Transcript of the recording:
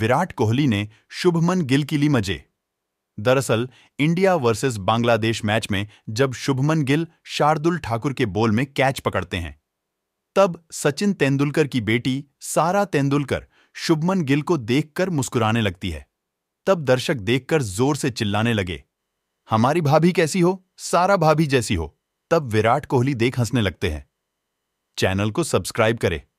विराट कोहली ने शुभमन गिल की ली मजे दरअसल इंडिया वर्सेस बांग्लादेश मैच में जब शुभमन गिल शार्दुल ठाकुर के बोल में कैच पकड़ते हैं तब सचिन तेंदुलकर की बेटी सारा तेंदुलकर शुभमन गिल को देखकर मुस्कुराने लगती है तब दर्शक देखकर जोर से चिल्लाने लगे हमारी भाभी कैसी हो सारा भाभी जैसी हो तब विराट कोहली देख हंसने लगते हैं चैनल को सब्सक्राइब करें